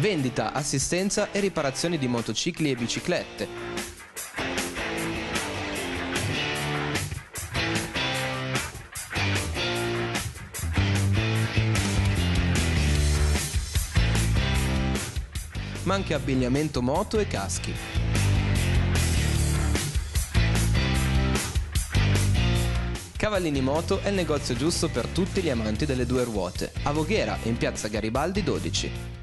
vendita, assistenza e riparazione di motocicli e biciclette. Ma anche abbigliamento moto e caschi. Cavallini Moto è il negozio giusto per tutti gli amanti delle due ruote, a Voghera, in piazza Garibaldi 12.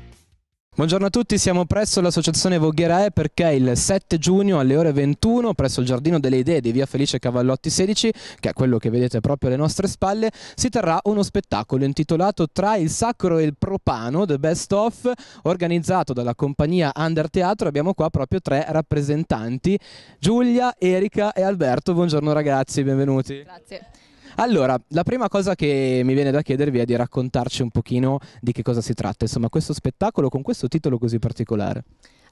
Buongiorno a tutti, siamo presso l'associazione Vogherae perché il 7 giugno alle ore 21 presso il Giardino delle Idee di via Felice Cavallotti 16, che è quello che vedete proprio alle nostre spalle, si terrà uno spettacolo intitolato Tra il sacro e il propano, The Best Of, organizzato dalla compagnia Under Teatro. Abbiamo qua proprio tre rappresentanti, Giulia, Erika e Alberto. Buongiorno ragazzi, benvenuti. Grazie. Allora, la prima cosa che mi viene da chiedervi è di raccontarci un pochino di che cosa si tratta, insomma, questo spettacolo con questo titolo così particolare.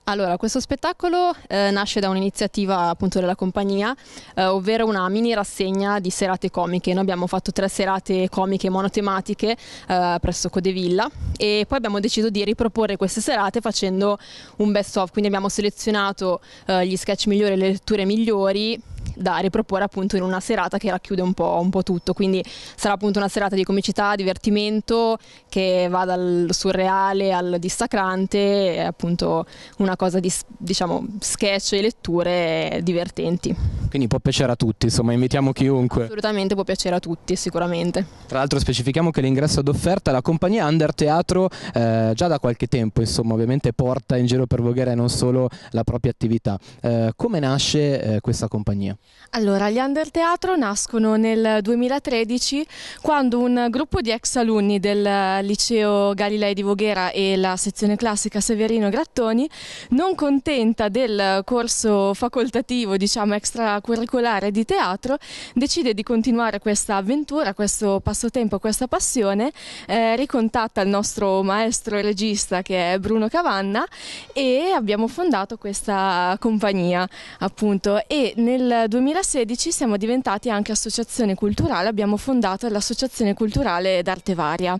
Allora, questo spettacolo eh, nasce da un'iniziativa appunto della compagnia, eh, ovvero una mini rassegna di serate comiche. Noi abbiamo fatto tre serate comiche monotematiche eh, presso Codevilla e poi abbiamo deciso di riproporre queste serate facendo un best of, quindi abbiamo selezionato eh, gli sketch migliori, le letture migliori da riproporre appunto in una serata che racchiude un po', un po', tutto, quindi sarà appunto una serata di comicità, divertimento che va dal surreale al dissacrante, è appunto una cosa di diciamo sketch e letture divertenti. Quindi può piacere a tutti, insomma invitiamo chiunque. Assolutamente può piacere a tutti, sicuramente. Tra l'altro specifichiamo che l'ingresso ad offerta la compagnia Under Teatro eh, già da qualche tempo, insomma ovviamente porta in giro per Voghera e non solo la propria attività. Eh, come nasce eh, questa compagnia? Allora, gli Under Teatro nascono nel 2013 quando un gruppo di ex alunni del eh, liceo Galilei di Voghera e la sezione classica Severino Grattoni, non contenta del corso facoltativo, diciamo extracurricolare di teatro, decide di continuare questa avventura, questo passatempo, questa passione, eh, ricontatta il nostro maestro e regista che è Bruno Cavanna e abbiamo fondato questa compagnia appunto e nel 2016 siamo diventati anche associazione culturale, abbiamo fondato l'associazione culturale d'arte varia.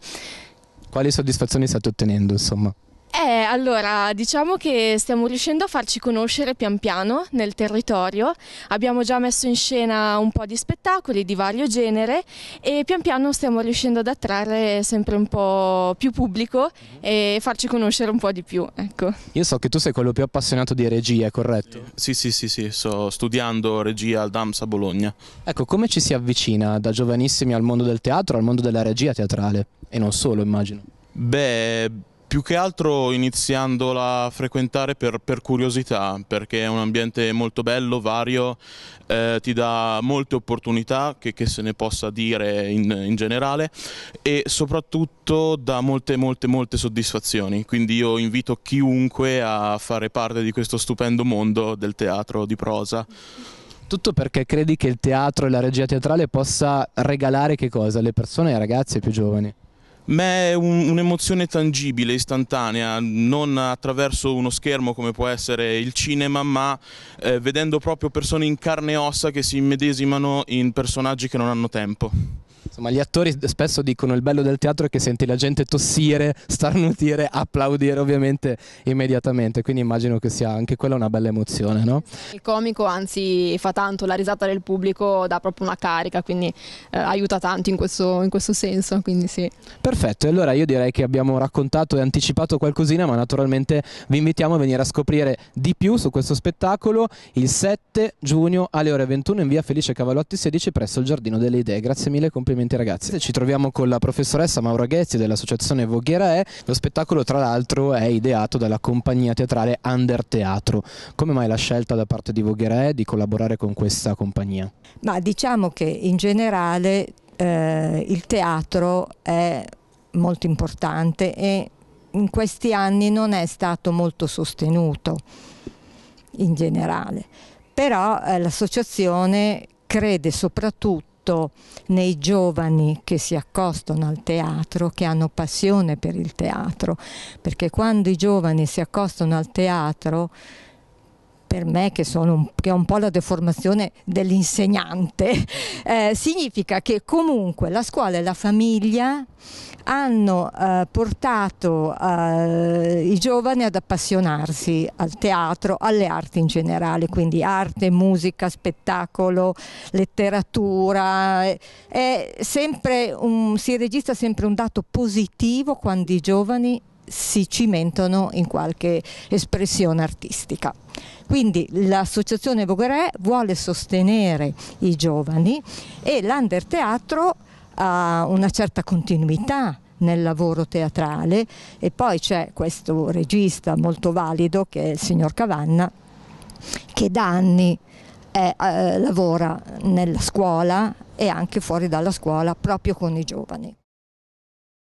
Quali soddisfazioni state ottenendo insomma? Eh, allora, diciamo che stiamo riuscendo a farci conoscere pian piano nel territorio, abbiamo già messo in scena un po' di spettacoli di vario genere e pian piano stiamo riuscendo ad attrarre sempre un po' più pubblico e farci conoscere un po' di più. Ecco. Io so che tu sei quello più appassionato di regia, è corretto? Sì, sì, sì, sì, sto studiando regia al DAMS a Bologna. Ecco, come ci si avvicina da giovanissimi al mondo del teatro, al mondo della regia teatrale e non solo, immagino? Beh più che altro iniziandola a frequentare per, per curiosità, perché è un ambiente molto bello, vario, eh, ti dà molte opportunità, che, che se ne possa dire in, in, generale, e soprattutto dà molte, molte, molte soddisfazioni. Quindi io invito chiunque a fare parte di questo stupendo mondo del teatro di prosa. Tutto perché credi che il teatro e la regia teatrale possa regalare che cosa alle persone e ai ragazzi più giovani? Beh, è un'emozione tangibile, istantanea, non attraverso uno schermo come può essere il cinema, ma eh, vedendo proprio persone in carne e ossa che si immedesimano in personaggi che non hanno tempo. Insomma, esatto, gli attori spesso dicono il bello del teatro è che senti la gente tossire, starnutire, applaudire ovviamente immediatamente, quindi immagino che sia anche quella una bella emozione, no? Il comico anzi fa tanto, la risata del pubblico dà proprio una carica, quindi eh, aiuta tanto in questo, in questo senso, quindi sì. Perfetto, e allora io direi che abbiamo raccontato e anticipato qualcosina, ma naturalmente vi invitiamo a venire a scoprire di più su questo spettacolo il 7 giugno alle ore 21 in via Felice Cavallotti 16 presso il Giardino delle Idee. Grazie mille, complimenti Senti ragazzi, ci troviamo con la professoressa Maura Ghezzi dell'associazione Voghiera E. Lo spettacolo tra l'altro è ideato dalla compagnia teatrale Under Teatro. Come mai la scelta da parte di Voghiera E di collaborare con questa compagnia? Ma diciamo che in generale eh, il teatro è molto importante e in questi anni non è stato molto sostenuto in generale, però eh, l'associazione crede soprattutto soprattutto nei giovani che si accostano al teatro, che hanno passione per il teatro, perché quando i giovani si accostano al teatro per me che, un, che, ho un po' la deformazione dell'insegnante, eh, significa che comunque la scuola e la famiglia hanno eh, portato eh, i giovani ad appassionarsi al teatro, alle arti in generale, quindi arte, musica, spettacolo, letteratura. Eh, è sempre Un, si registra sempre un dato positivo quando i giovani si cimentano in qualche espressione artistica. Quindi l'associazione Bogherè vuole sostenere i giovani e teatro ha una certa continuità nel lavoro teatrale e poi c'è questo regista molto valido che è il signor Cavanna che da anni è, eh, lavora nella scuola e anche fuori dalla scuola proprio con i giovani.